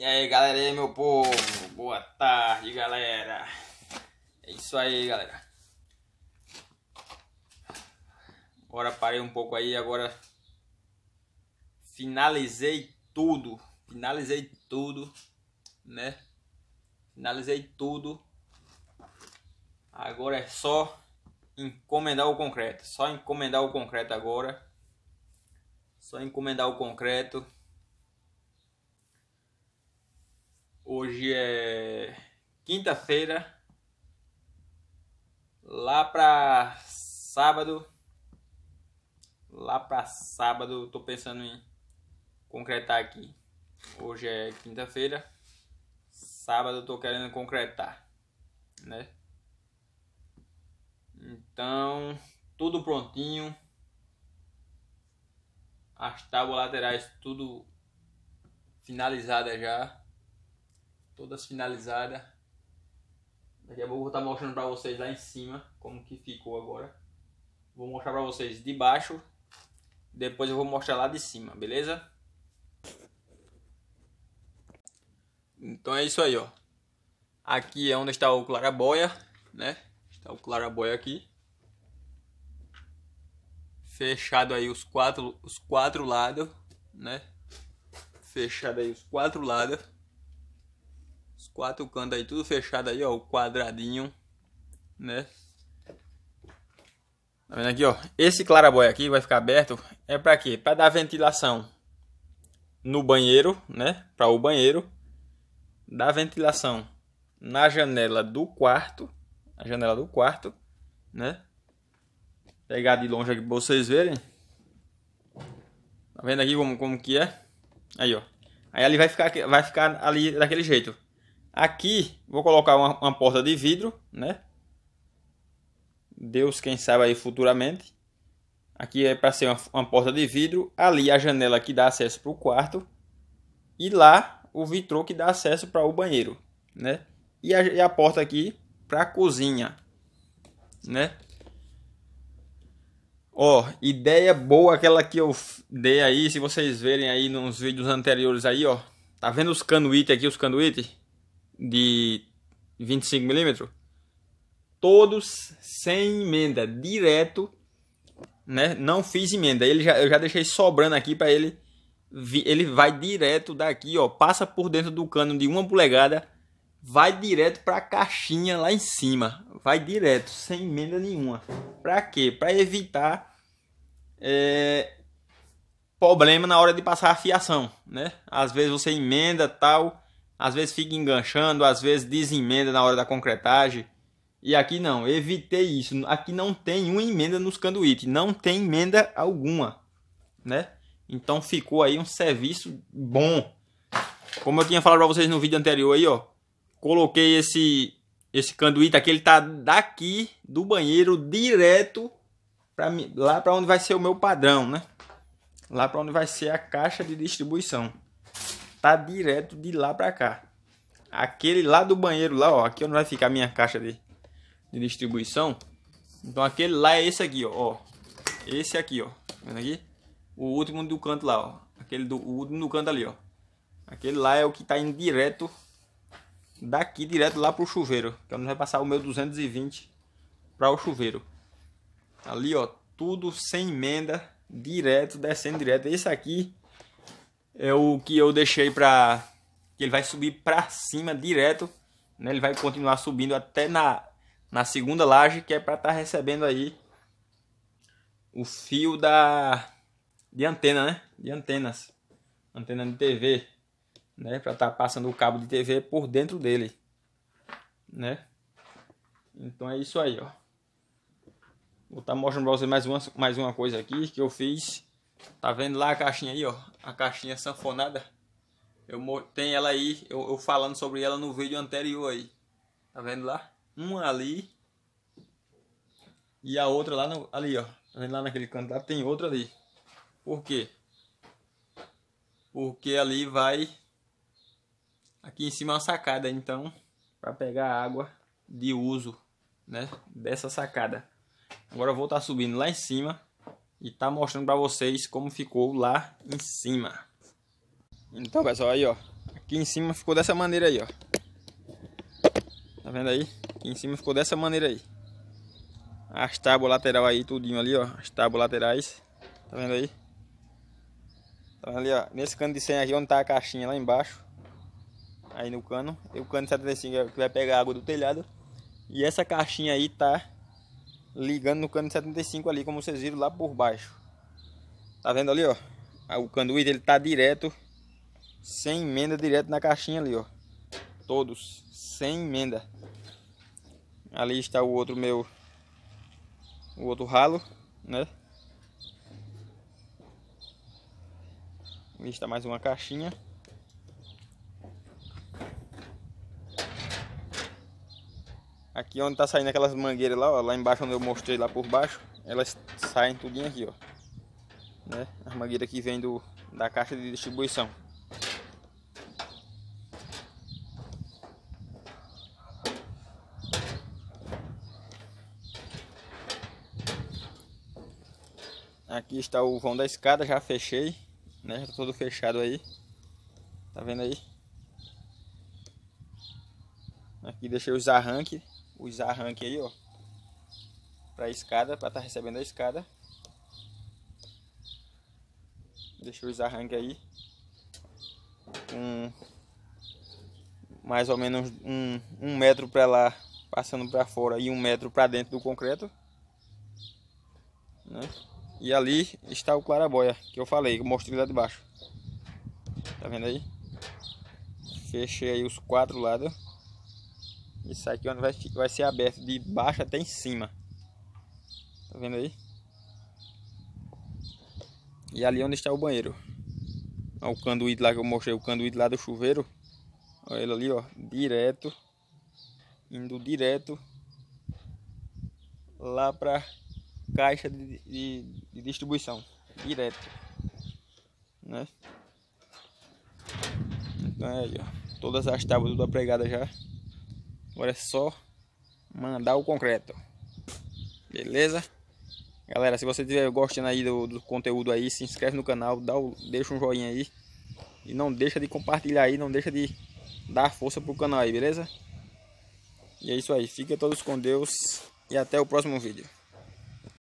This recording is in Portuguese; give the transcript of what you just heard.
E aí galera, e aí, meu povo, boa tarde galera. É isso aí galera. Agora parei um pouco aí, agora finalizei tudo, finalizei tudo, né? Finalizei tudo. Agora é só encomendar o concreto, só encomendar o concreto agora. Só encomendar o concreto. Hoje é quinta-feira. Lá pra sábado. Lá pra sábado, tô pensando em concretar aqui. Hoje é quinta-feira. Sábado eu tô querendo concretar, né? Então, tudo prontinho. As tábuas laterais tudo finalizada já todas finalizadas. Daqui a pouco eu vou estar tá mostrando para vocês lá em cima como que ficou agora. Vou mostrar para vocês de baixo, depois eu vou mostrar lá de cima, beleza? Então é isso aí, ó. Aqui é onde está o clarabóia, né? Está o clarabóia aqui. Fechado aí os quatro, os quatro lados, né? Fechado aí os quatro lados quatro cantos aí, tudo fechado aí, ó. O quadradinho, né? Tá vendo aqui, ó? Esse clarabóia aqui vai ficar aberto. É pra quê? Pra dar ventilação no banheiro, né? Pra o banheiro. Dar ventilação na janela do quarto. A janela do quarto, né? Pegar de longe aqui pra vocês verem. Tá vendo aqui como, como que é? Aí, ó. Aí ali vai ficar, vai ficar ali daquele jeito. Aqui vou colocar uma, uma porta de vidro, né? Deus quem sabe aí futuramente. Aqui é para ser uma, uma, porta de vidro. Ali a janela que dá acesso para o quarto. E lá o vitrô que dá acesso para o banheiro, né? E a, e a porta aqui para a cozinha, né? Ó, oh, ideia boa aquela que eu dei aí, se vocês verem aí nos vídeos anteriores aí, ó. Tá vendo os canuíte aqui, os canuíte? de 25mm, todos sem emenda, direto, né? Não fiz emenda. Ele já, eu já deixei sobrando aqui para ele. Ele vai direto daqui, ó, passa por dentro do cano de uma polegada, vai direto para a caixinha lá em cima, vai direto, sem emenda nenhuma. Para quê? Para evitar é, problema na hora de passar a fiação, né? Às vezes você emenda tal às vezes fica enganchando, às vezes desemenda na hora da concretagem. E aqui não, evitei isso. Aqui não tem uma emenda nos canduíte, não tem emenda alguma, né? Então ficou aí um serviço bom. Como eu tinha falado para vocês no vídeo anterior aí, ó, coloquei esse esse canduíte aqui, ele tá daqui do banheiro direto para lá para onde vai ser o meu padrão, né? Lá para onde vai ser a caixa de distribuição tá direto de lá para cá. Aquele lá do banheiro lá, ó, aqui onde vai ficar a minha caixa de, de distribuição. Então aquele lá é esse aqui, ó, ó. Esse aqui, ó. Tá vendo aqui? O último do canto lá, ó. Aquele do o último do canto ali, ó. Aquele lá é o que tá indo direto daqui direto lá pro chuveiro, que é onde vai passar o meu 220 para o chuveiro. Ali, ó, tudo sem emenda, direto, descendo direto. Esse aqui é o que eu deixei para que ele vai subir para cima direto, né? Ele vai continuar subindo até na na segunda laje que é para estar tá recebendo aí o fio da de antena, né? De antenas, antena de TV, né? Para estar tá passando o cabo de TV por dentro dele, né? Então é isso aí, ó. Vou estar tá mostrando para vocês mais uma mais uma coisa aqui que eu fiz Tá vendo lá a caixinha aí, ó? A caixinha sanfonada. Eu tem ela aí, eu, eu, falando sobre ela no vídeo anterior aí. Tá vendo lá? Uma ali. E a outra lá no, ali, ó. Tá vendo lá naquele canto lá? Tem outra ali. Por quê? Porque ali vai... Aqui em cima é uma sacada, então. Pra pegar água de uso, né? Dessa sacada. Agora eu vou estar tá subindo lá em cima e tá mostrando para vocês como ficou lá em cima. Então, pessoal, aí, ó. Aqui em cima ficou dessa maneira aí, ó. Tá vendo aí? Aqui em cima ficou dessa maneira aí. As tábuas lateral aí, tudinho ali, ó. As tábuas laterais. Tá vendo aí? Tá vendo ali, ó. Nesse cano de 100 aqui, onde tá a caixinha lá embaixo. Aí no cano. E o cano de 75 é que vai pegar a água do telhado. E essa caixinha aí tá ligando no cano 75 ali, como vocês viram lá por baixo. Tá vendo ali, ó? Ah, o canduíte ele tá direto, sem emenda, direto na caixinha ali, ó. Todos, sem emenda. Ali está o outro meu, o outro ralo, né? Ali está mais uma caixinha. Aqui onde tá saindo aquelas mangueiras lá, ó, lá embaixo onde eu mostrei lá por baixo, elas saem tudinho aqui, ó. Né? As mangueiras que vem do, da caixa de distribuição. Aqui está o vão da escada, já fechei, né? Já tá todo fechado aí. Tá vendo aí? Aqui deixei os arranques os arranques aí, ó. Pra escada, pra estar tá recebendo a escada. Deixei os arranques aí. Um, mais ou menos um, um metro para lá, passando para fora e um metro para dentro do concreto. Né? E ali está o clarabóia que eu falei, que eu mostrei lá de baixo. Tá vendo aí? Fechei aí os quatro lados. Isso aqui é onde vai, vai ser aberto de baixo até em cima. Tá vendo aí? E ali é onde está o banheiro. Olha o canduíte lá que eu mostrei, o canduíte lá do chuveiro. Olha ele ali, ó, direto. Indo direto lá para caixa de, de, de, distribuição. Direto. Né? Então é aí, ó. Todas as tábuas tudo apregadas já. Agora é só mandar o concreto. Beleza? Galera, se você estiver gostando aí do, do, conteúdo aí, se inscreve no canal, dá o, deixa um joinha aí. E não deixa de compartilhar aí, não deixa de dar força pro canal aí, beleza? E é isso aí. Fiquem todos com Deus e até o próximo vídeo.